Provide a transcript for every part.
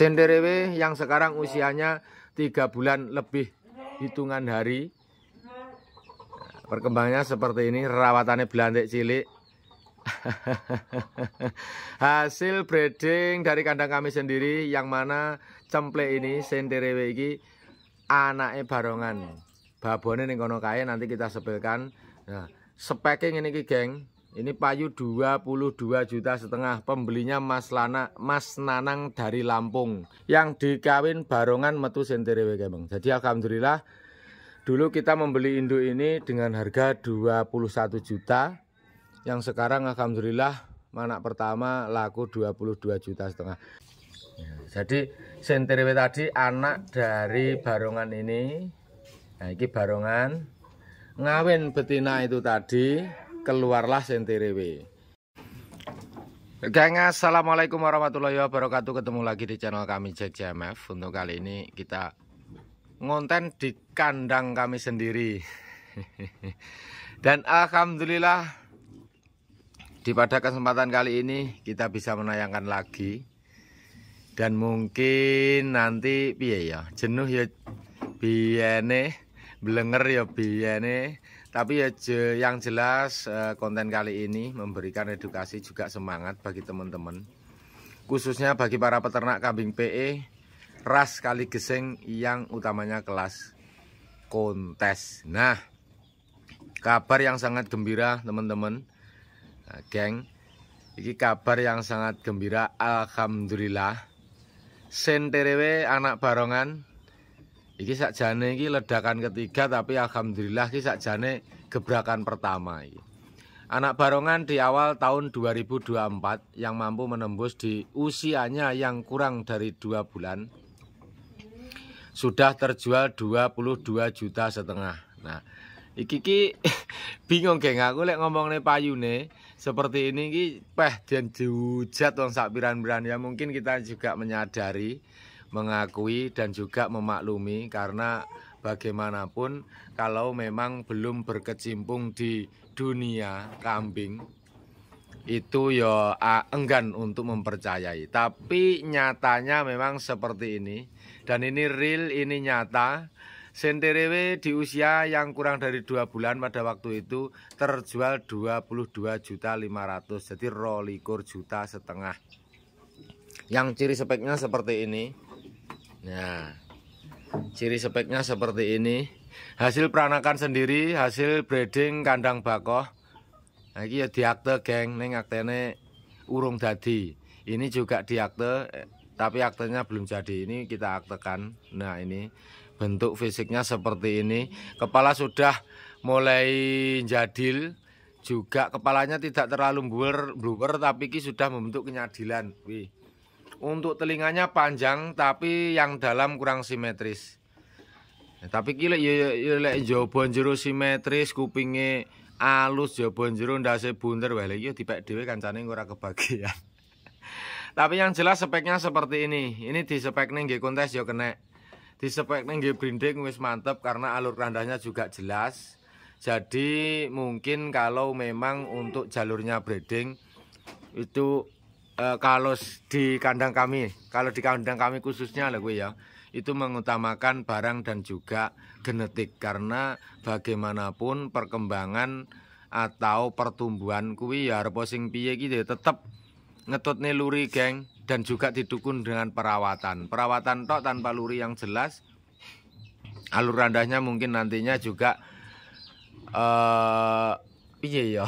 Senderewe yang sekarang iya. usianya tiga bulan lebih hitungan hari. Perkembangannya seperti ini, rawatannya belantik cilik. Hasil breeding dari kandang kami sendiri yang mana cemple ini, senderewe ini anaknya barongan. Babone ning kono kae nanti kita sepilkan. Nah, speking ini geng. Ini payu 22 juta setengah pembelinya Mas Lana Mas Nanang dari Lampung yang dikawin barongan metu sendiri Bang. Jadi alhamdulillah dulu kita membeli induk ini dengan harga 21 juta yang sekarang alhamdulillah anak pertama laku 22 juta setengah. Jadi sentriwe tadi anak dari barongan ini. Nah, ini barongan ngawin betina itu tadi keluarlah sentirewe. Gang Assalamualaikum warahmatullahi wabarakatuh Ketemu lagi di channel kami Jack JMF Untuk kali ini kita ngonten di kandang kami sendiri Dan Alhamdulillah Di pada kesempatan kali ini kita bisa menayangkan lagi Dan mungkin nanti biaya. Jenuh ya biaya Belenger ya biaya tapi ya yang jelas eh, konten kali ini memberikan edukasi juga semangat bagi teman-teman. Khususnya bagi para peternak kambing PE ras kali geseng yang utamanya kelas kontes. Nah, kabar yang sangat gembira teman-teman. Nah, geng, ini kabar yang sangat gembira alhamdulillah. Senterewe anak barongan Iki sakjane iki ledakan ketiga tapi alhamdulillah iki sakjane gebrakan pertama iki. Anak barongan di awal tahun 2024 yang mampu menembus di usianya yang kurang dari 2 bulan sudah terjual 22 juta setengah. Nah, iki ki bingung geng aku lek ngomongne payune seperti ini iki peh dan dihujat wong sak biran piran ya mungkin kita juga menyadari mengakui dan juga memaklumi karena bagaimanapun kalau memang belum berkecimpung di dunia kambing itu ya enggan untuk mempercayai tapi nyatanya memang seperti ini dan ini real ini nyata Senterewe di usia yang kurang dari dua bulan pada waktu itu terjual 22 juta 500 jadi rolikur juta setengah yang ciri speknya seperti ini Nah, ciri speknya seperti ini. Hasil peranakan sendiri, hasil breeding kandang bakoh. Nah, ini ya diakte, geng. Ini aktene urung dadi. Ini juga diakte, tapi aktenya belum jadi. Ini kita aktekan. Nah, ini bentuk fisiknya seperti ini. Kepala sudah mulai jadil. Juga kepalanya tidak terlalu bluer, bluer tapi ini sudah membentuk kenyadilan. Wih untuk telinganya panjang tapi yang dalam kurang simetris ya, tapi kile ya lek jaba jero simetris kupingnya alus jaba jero ndase bunder wae iki dipek dhewe kancane ora kebagian tapi yang jelas speknya seperti ini ini di spek ning kontes ya kena di spek ning nggih wis mantep karena alur randahnya juga jelas jadi mungkin kalau memang untuk jalurnya breeding itu Eh, kalau di kandang kami, kalau di kandang kami khususnya lah gue ya, itu mengutamakan barang dan juga genetik karena bagaimanapun perkembangan atau pertumbuhan kuwi ya reposing piye gitu ya, tetap ngetut nih luri geng dan juga didukung dengan perawatan. Perawatan tok tanpa luri yang jelas alur randahnya mungkin nantinya juga eh uh, piye ya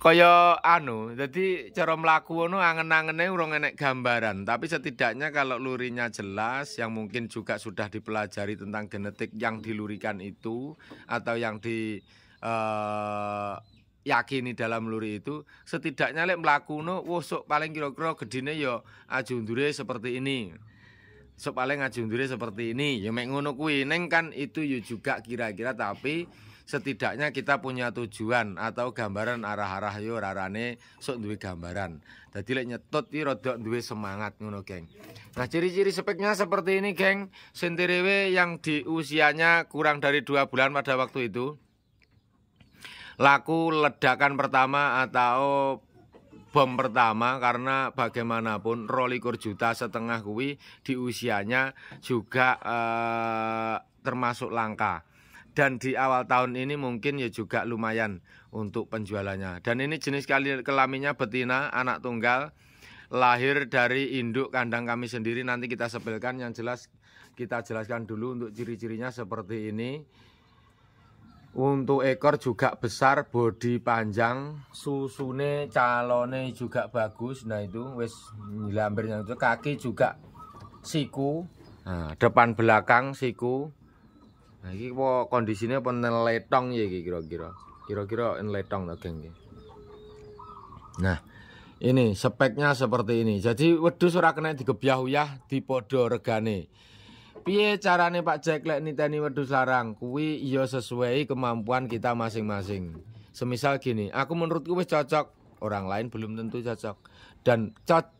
kaya anu jadi cara mlaku ngono angen-angene urung enek gambaran tapi setidaknya kalau lurinya jelas yang mungkin juga sudah dipelajari tentang genetik yang dilurikan itu atau yang di uh, yakini dalam luri itu setidaknya lek mlaku ngono wosok paling kira-kira gedine ya ajundure seperti ini sok paling ajundure seperti ini ya mek ngono kuwi neng kan itu ya juga kira-kira tapi setidaknya kita punya tujuan atau gambaran arah-arah yo rarane sok duwe gambaran. Dadi lek nyetut iki rada duwe semangat ngono, geng. Nah, ciri-ciri speknya seperti ini, geng. Sentirewe yang di usianya kurang dari dua bulan pada waktu itu laku ledakan pertama atau bom pertama karena bagaimanapun rolikur juta setengah kuwi di usianya juga eh, termasuk langka dan di awal tahun ini mungkin ya juga lumayan untuk penjualannya. Dan ini jenis kali kelaminnya betina, anak tunggal, lahir dari induk kandang kami sendiri. Nanti kita sebelkan yang jelas kita jelaskan dulu untuk ciri-cirinya seperti ini. Untuk ekor juga besar, bodi panjang, susune, calone juga bagus. Nah itu wis hampir itu kaki juga siku, nah, depan belakang siku, Nah, iki apa kondisine apa neletong ya kira-kira. Kira-kira neletong to, geng. Nah, ini speknya seperti ini. Jadi wedhus ora kena digebyah-uyah dipodo regane. Piye carane Pak Jack lek niteni wedhus larang? Kuwi iya sesuai kemampuan kita masing-masing. Semisal gini, aku menurutku wis cocok, orang lain belum tentu cocok dan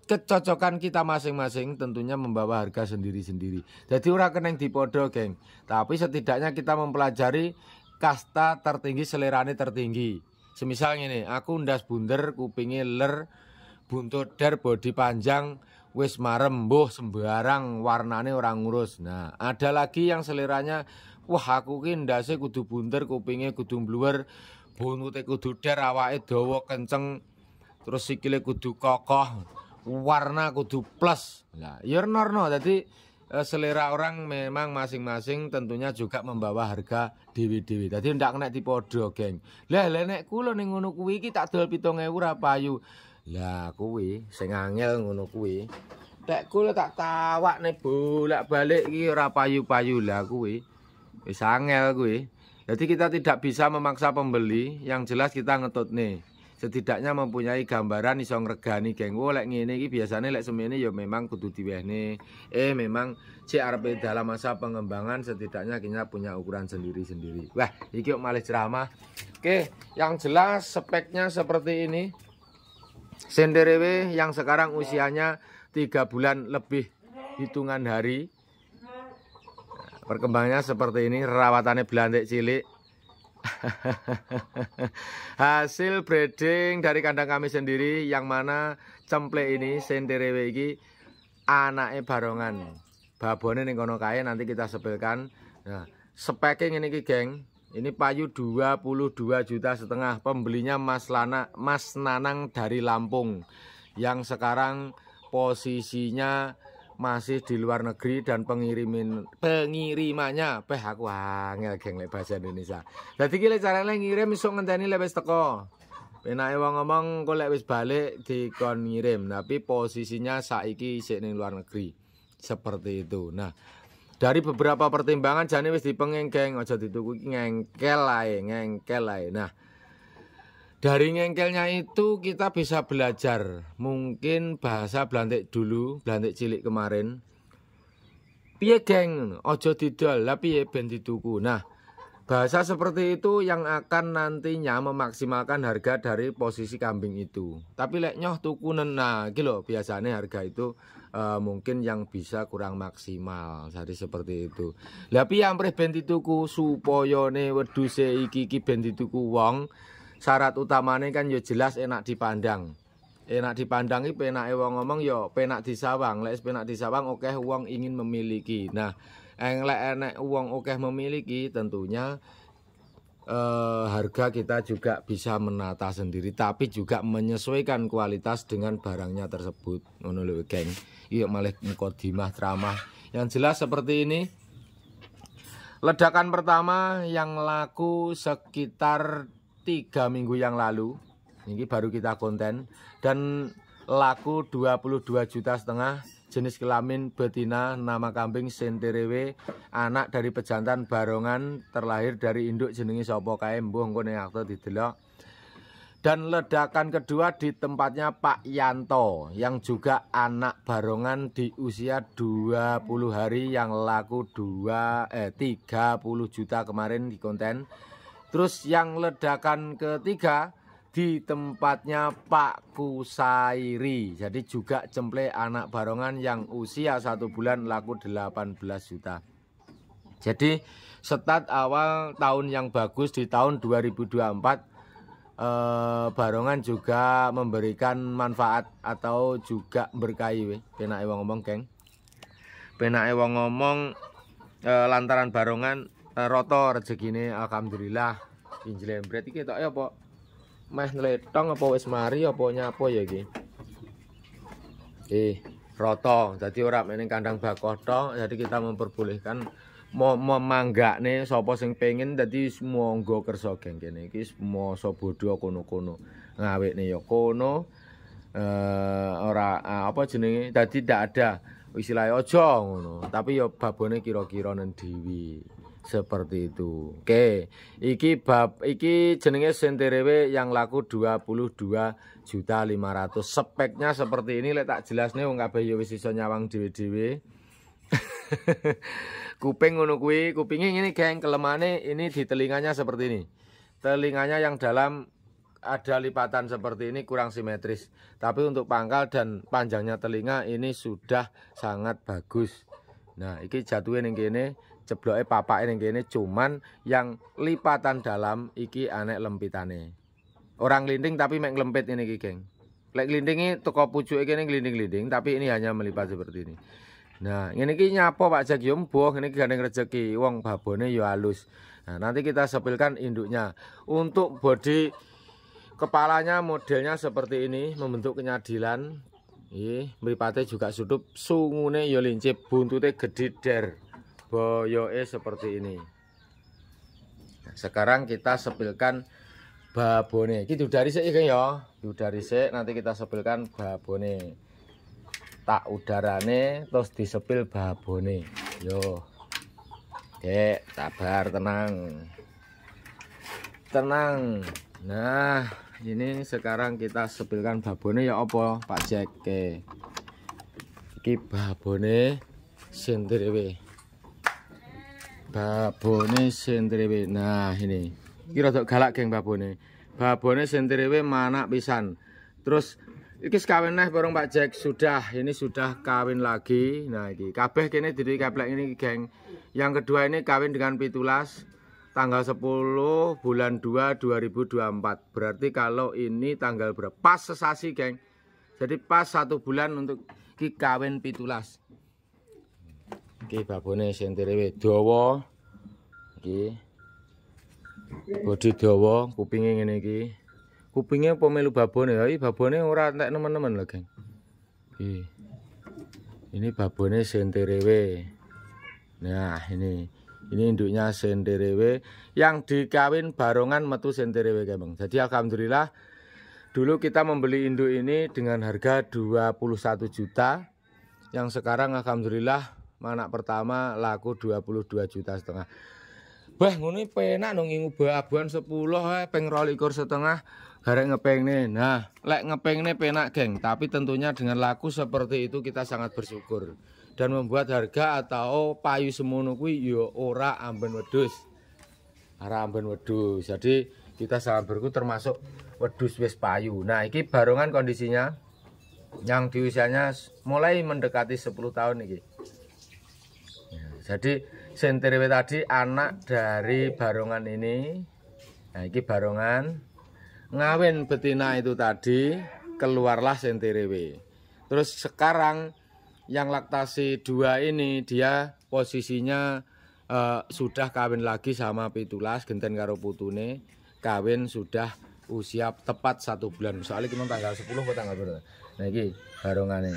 kecocokan kita masing-masing tentunya membawa harga sendiri-sendiri. Jadi ora keneng dipodo, geng. Tapi setidaknya kita mempelajari kasta tertinggi selerane tertinggi. Semisal ini, aku ndas bunder, kupingi ler, buntut der, body panjang, wis marem, boh sembarang, warnane orang ngurus. Nah, ada lagi yang seleranya, wah aku ki ndase kudu bunder, kupingnya kudu bluer buntute kudu der, awake dawa kenceng, terus sikile kudu kokoh, warna kudu plus. Lah, ya no. Jadi eh, selera orang memang masing-masing tentunya juga membawa harga dewi-dewi. Tadi ndak kena dipodo, geng. Lah, lah nek kula ning ngono kuwi iki tak dol 7000 payu. Lah, kuwi sing angel ngono kuwi. tak kula tak nih bolak-balik iki ora payu-payu lah kuwi. Wis angel kuwi. Jadi kita tidak bisa memaksa pembeli, yang jelas kita ngetut nih setidaknya mempunyai gambaran iso ngregani geng wo lek ngene iki biasane lek semene ya memang kudu diwehne eh memang CRP dalam masa pengembangan setidaknya kita punya ukuran sendiri-sendiri wah iki malih ceramah oke yang jelas speknya seperti ini Senderewe yang sekarang usianya tiga bulan lebih hitungan hari perkembangannya seperti ini rawatannya belantik cilik Hasil breeding dari kandang kami sendiri yang mana cemple ini senterewe iki anaknya barongan. Babone ini kono nanti kita sebelkan Nah, speking ini geng. Ini payu 22 juta setengah pembelinya Mas Lana Mas Nanang dari Lampung yang sekarang posisinya masih di luar negeri dan pengirimin pengirimannya peh aku angel geng lek bahasa Indonesia. Dadi gila carane ngirim iso ngenteni lek wis teko. Penake wong ngomong kok lek wis balik dikon ngirim, tapi posisinya saiki isih ning luar negeri. Seperti itu. Nah, dari beberapa pertimbangan jane wis dipengeng geng aja dituku ngengkel ae, ngengkel ae. Nah, dari ngengkelnya itu kita bisa belajar mungkin bahasa Belantik dulu, Belantik cilik kemarin. Piye geng, ojo didol, lah piye ben dituku. Nah, bahasa seperti itu yang akan nantinya memaksimalkan harga dari posisi kambing itu. Tapi lek nyoh tuku nah gitu biasanya harga itu uh, mungkin yang bisa kurang maksimal. Jadi seperti itu. Lah piye amprih ben dituku supoyone, ne iki iki ben dituku wong syarat utamanya kan yo ya jelas enak dipandang enak dipandang dipandangi penak wong ngomong yo ya penak disawang lek penak disawang okeh uang ingin memiliki nah eh, lek uang uang okeh memiliki tentunya Uh, harga kita juga bisa menata sendiri tapi juga menyesuaikan kualitas dengan barangnya tersebut ngono lho geng iya malah mukodimah ramah yang jelas seperti ini ledakan pertama yang laku sekitar tiga minggu yang lalu ini baru kita konten dan laku 22 juta setengah jenis kelamin betina nama kambing sentirewe anak dari pejantan barongan terlahir dari induk jenengi sopo kae mbuh engko didelok dan ledakan kedua di tempatnya Pak Yanto yang juga anak barongan di usia 20 hari yang laku 2 eh 30 juta kemarin di konten Terus yang ledakan ketiga di tempatnya Pak Kusairi. Jadi juga cemple anak barongan yang usia satu bulan laku 18 juta. Jadi setat awal tahun yang bagus di tahun 2024 eh, barongan juga memberikan manfaat atau juga berkahi we. Penake wong ngomong, Keng. Penake wong ngomong eh, lantaran barongan Eh, roto rezekine alhamdulillah injil embret iki tok apa meh nletong apa wis mari apa nyapo ya iki eh roto jadi ora meneng kandang bakoh tok jadi kita memperbolehkan memanggakne sapa sing pengin dadi monggo kersa geng kene iki masa bodho kono-kono ngawekne ya kono eh ora eh, apa jenenge dadi ndak ada istilah aja ngono tapi ya babone kira-kira nang dewi seperti itu. Oke, iki bab iki jenenge Senterewe yang laku 22 juta 500. Speknya seperti ini lek tak jelasne wong kabeh ya wis iso nyawang dhewe-dhewe. Kuping ngono kuwi, kupinge ngene geng kelemane ini di telinganya seperti ini. Telinganya yang dalam ada lipatan seperti ini kurang simetris. Tapi untuk pangkal dan panjangnya telinga ini sudah sangat bagus. Nah, iki jatuhin gini. kene jebloknya papake ini ini cuman yang lipatan dalam iki anek lempitane. Orang linding tapi mek lempit ini iki, geng. Lek toko pucuk pucuke kene glinding-glinding tapi ini hanya melipat seperti ini. Nah, ini iki nyapo Pak Jagium buah ini gandeng rezeki, wong babone yo ya halus. Nah, nanti kita sepilkan induknya. Untuk body kepalanya modelnya seperti ini, membentuk kenyadilan. Ih, melipatnya juga sudut sungune yo ya lincip, buntute gedider boyoe seperti ini nah, sekarang kita sepilkan babone iki gitu, dudari sik iki ya dudari sik nanti kita sepilkan babone tak udarane terus disepil babone yo Dek, sabar, tenang. Tenang. Nah, ini sekarang kita sepilkan babone ya opo Pak Jek. Iki babone sendiri babone sentrewe nah ini iki rada galak geng babone babone sentrewe mana pisan terus iki kawin neh borong Pak Jack sudah ini sudah kawin lagi nah ini kabeh kene jadi keplek ini geng yang kedua ini kawin dengan pitulas tanggal 10 bulan 2 2024 berarti kalau ini tanggal berapa pas sesasi geng jadi pas satu bulan untuk kawin pitulas Iki babone sentere wis dawa. Iki. Bodi dawa, kupinge ngene iki. Kupinge apa melu babone? Ya babone ora entek nemen-nemen lho, Geng. Iki. Ini babone senterewe. Nah, ini. Ini induknya senterewe yang dikawin barongan metu senterewe, Geng. Jadi alhamdulillah Dulu kita membeli induk ini dengan harga 21 juta yang sekarang alhamdulillah anak pertama laku 22 juta setengah Bah ngono penak nang ngingu abuan 10 eh, peng 22 setengah garek ngepengne. Nah, lek ngepengne penak, geng, tapi tentunya dengan laku seperti itu kita sangat bersyukur dan membuat harga atau payu semono kuwi ya ora amben wedus. Ora amben wedus. Jadi kita sangat berku termasuk wedus wis payu. Nah, iki barongan kondisinya yang di usianya mulai mendekati 10 tahun iki. Jadi Sentriwe tadi anak dari barongan ini. Nah, ini barongan. Ngawin betina itu tadi keluarlah Sentriwe. Terus sekarang yang laktasi dua ini dia posisinya uh, sudah kawin lagi sama pitulas genten karo putune kawin sudah usia tepat satu bulan soalnya kita tanggal 10 ke tanggal berapa nah ini barongannya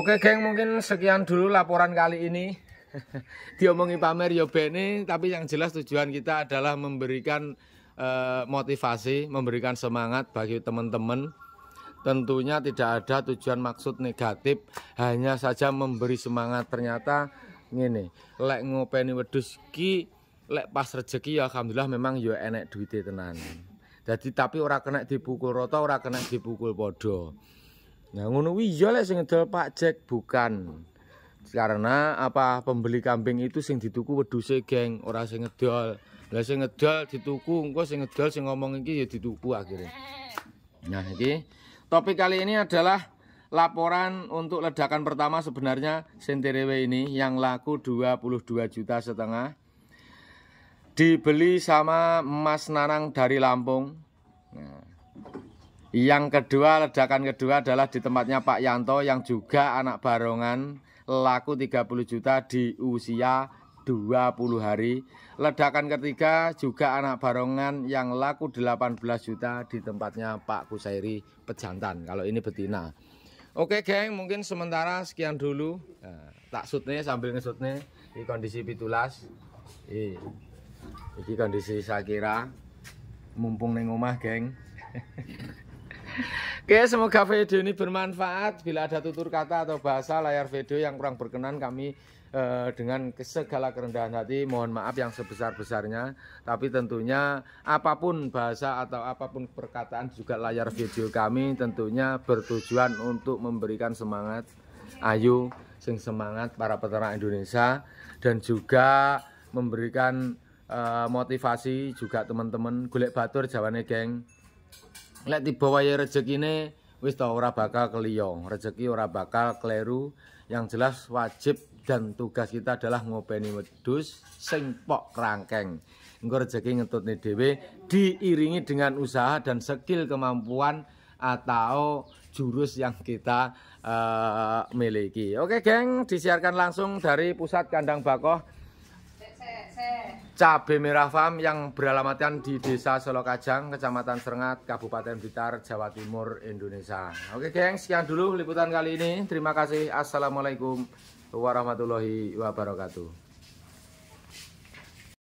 oke geng mungkin sekian dulu laporan kali ini diomongi pamer yo ya bene tapi yang jelas tujuan kita adalah memberikan eh, motivasi, memberikan semangat bagi teman-teman. Tentunya tidak ada tujuan maksud negatif, hanya saja memberi semangat. Ternyata ini, lek ngopeni weduski, ki lek pas rezeki ya alhamdulillah memang yo ya enek duit tenan. Jadi tapi ora kena dipukul roto, ora kena dipukul podo. Nah ngono wi yo ya lek sing Pak Jack bukan karena apa pembeli kambing itu sing dituku weduse geng ora sing ngedol lah sing ngedol dituku engko sing ngedol sing ngomong iki ya dituku akhirnya nah iki topik kali ini adalah laporan untuk ledakan pertama sebenarnya sentirewe ini yang laku 22 juta setengah dibeli sama Mas Nanang dari Lampung nah, yang kedua ledakan kedua adalah di tempatnya Pak Yanto yang juga anak barongan laku 30 juta di usia 20 hari. Ledakan ketiga juga anak barongan yang laku 18 juta di tempatnya Pak Kusairi Pejantan. Kalau ini betina. Oke geng, mungkin sementara sekian dulu. Eh, tak sutnya sambil ngesutnya di kondisi pitulas. Ini kondisi saya kira mumpung neng rumah geng. Oke, semoga video ini bermanfaat. Bila ada tutur kata atau bahasa layar video yang kurang berkenan, kami eh, dengan segala kerendahan hati mohon maaf yang sebesar-besarnya. Tapi tentunya apapun bahasa atau apapun perkataan juga layar video kami tentunya bertujuan untuk memberikan semangat. ayu sing semangat para peternak Indonesia dan juga memberikan eh, motivasi juga teman-teman gulek batur jawane geng lek tiba wae rezekine wis ta ora bakal keliyong, rezeki ora bakal kleru. Yang jelas wajib dan tugas kita adalah ngopeni wedhus sing pok kerangkeng. Engko rezeki ngentutne dhewe diiringi dengan usaha dan skill kemampuan atau jurus yang kita uh, miliki. Oke, geng, disiarkan langsung dari pusat kandang bakoh. Se -se -se. Cabe Merah Farm yang beralamatkan di Desa Solo Kajang, Kecamatan Serengat, Kabupaten Blitar, Jawa Timur, Indonesia. Oke geng, sekian dulu liputan kali ini. Terima kasih. Assalamualaikum warahmatullahi wabarakatuh.